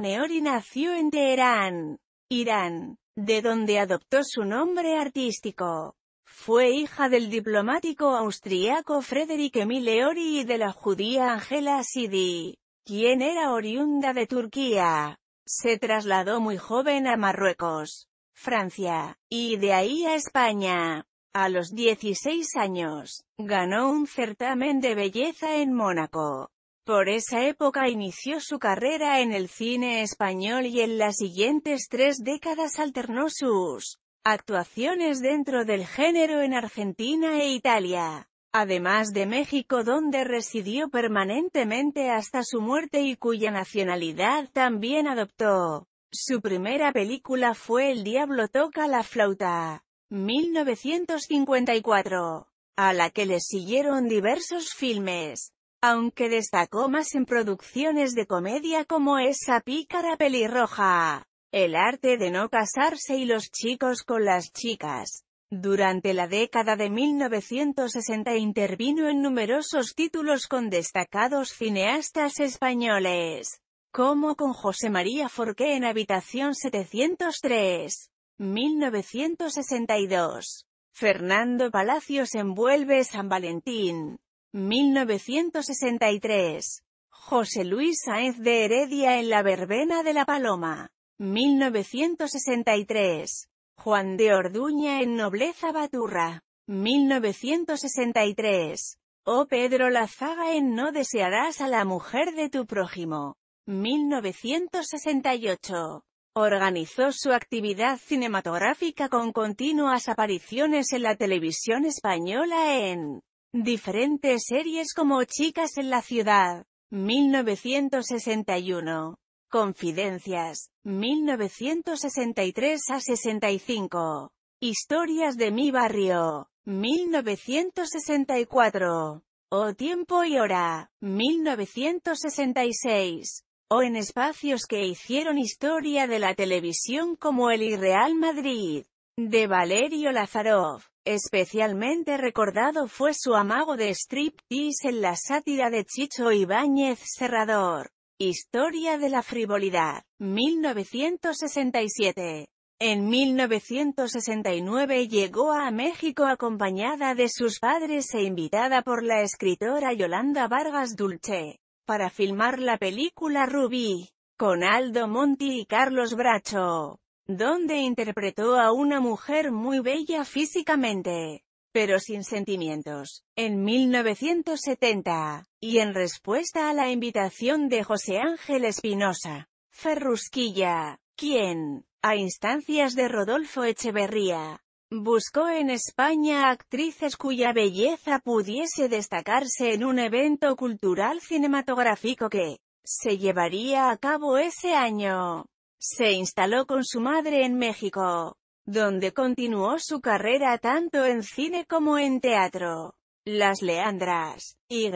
Neori nació en Teherán, Irán, de donde adoptó su nombre artístico. Fue hija del diplomático austriaco Frederick Emile y de la judía Angela Sidi, quien era oriunda de Turquía. Se trasladó muy joven a Marruecos, Francia, y de ahí a España. A los 16 años, ganó un certamen de belleza en Mónaco, por esa época inició su carrera en el cine español y en las siguientes tres décadas alternó sus actuaciones dentro del género en Argentina e Italia, además de México donde residió permanentemente hasta su muerte y cuya nacionalidad también adoptó. Su primera película fue El diablo toca la flauta, 1954, a la que le siguieron diversos filmes aunque destacó más en producciones de comedia como esa pícara pelirroja, el arte de no casarse y los chicos con las chicas. Durante la década de 1960 intervino en numerosos títulos con destacados cineastas españoles, como con José María Forqué en Habitación 703, 1962. Fernando Palacios envuelve San Valentín, 1963. José Luis Sáenz de Heredia en la Verbena de la Paloma. 1963. Juan de Orduña en Nobleza Baturra. 1963. O Pedro Lazaga en No desearás a la mujer de tu prójimo. 1968. Organizó su actividad cinematográfica con continuas apariciones en la televisión española en Diferentes series como Chicas en la ciudad, 1961. Confidencias, 1963 a 65. Historias de mi barrio, 1964. O tiempo y hora, 1966. O en espacios que hicieron historia de la televisión como El Irreal Madrid, de Valerio Lazarov. Especialmente recordado fue su amago de striptease en la sátira de Chicho Ibáñez Serrador. Historia de la frivolidad, 1967. En 1969 llegó a México acompañada de sus padres e invitada por la escritora Yolanda Vargas Dulce, para filmar la película Rubí, con Aldo Monti y Carlos Bracho donde interpretó a una mujer muy bella físicamente, pero sin sentimientos, en 1970, y en respuesta a la invitación de José Ángel Espinosa, Ferrusquilla, quien, a instancias de Rodolfo Echeverría, Buscó en España actrices cuya belleza pudiese destacarse en un evento cultural cinematográfico que se llevaría a cabo ese año. Se instaló con su madre en México, donde continuó su carrera tanto en cine como en teatro. Las Leandras, y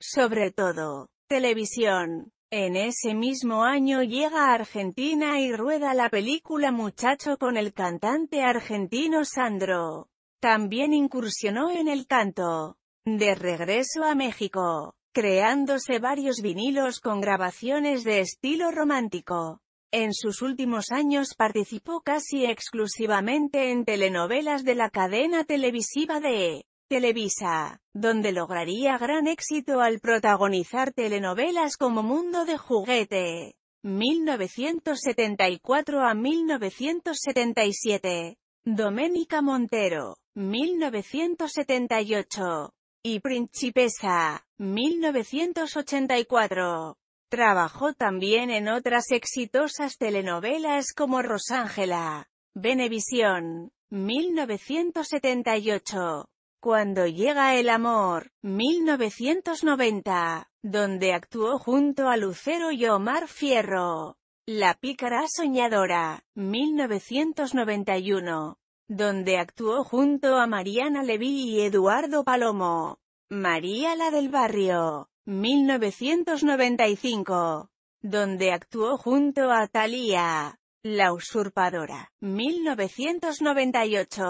sobre todo, televisión. En ese mismo año llega a Argentina y rueda la película Muchacho con el cantante argentino Sandro. También incursionó en el canto. De regreso a México, creándose varios vinilos con grabaciones de estilo romántico. En sus últimos años participó casi exclusivamente en telenovelas de la cadena televisiva de Televisa, donde lograría gran éxito al protagonizar telenovelas como Mundo de Juguete, 1974 a 1977, Doménica Montero, 1978, y Principesa, 1984. Trabajó también en otras exitosas telenovelas como Rosángela, Venevisión, 1978, Cuando llega el amor, 1990, donde actuó junto a Lucero y Omar Fierro. La pícara soñadora, 1991, donde actuó junto a Mariana Levy y Eduardo Palomo. María la del Barrio, 1995, donde actuó junto a Thalía, La Usurpadora, 1998,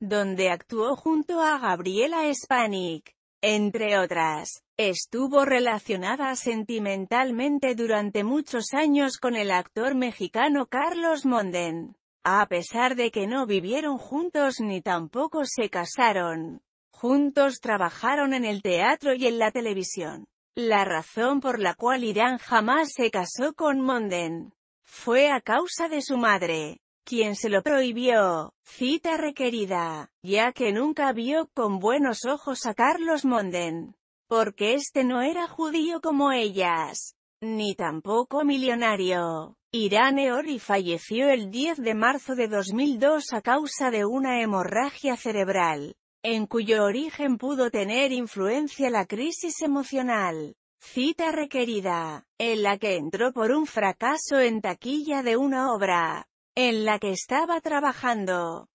donde actuó junto a Gabriela Spanik, entre otras. Estuvo relacionada sentimentalmente durante muchos años con el actor mexicano Carlos Monden, a pesar de que no vivieron juntos ni tampoco se casaron. Juntos trabajaron en el teatro y en la televisión. La razón por la cual Irán jamás se casó con Monden fue a causa de su madre, quien se lo prohibió, cita requerida, ya que nunca vio con buenos ojos a Carlos Monden, porque este no era judío como ellas, ni tampoco millonario. Irán Eori falleció el 10 de marzo de 2002 a causa de una hemorragia cerebral en cuyo origen pudo tener influencia la crisis emocional. Cita requerida, en la que entró por un fracaso en taquilla de una obra, en la que estaba trabajando.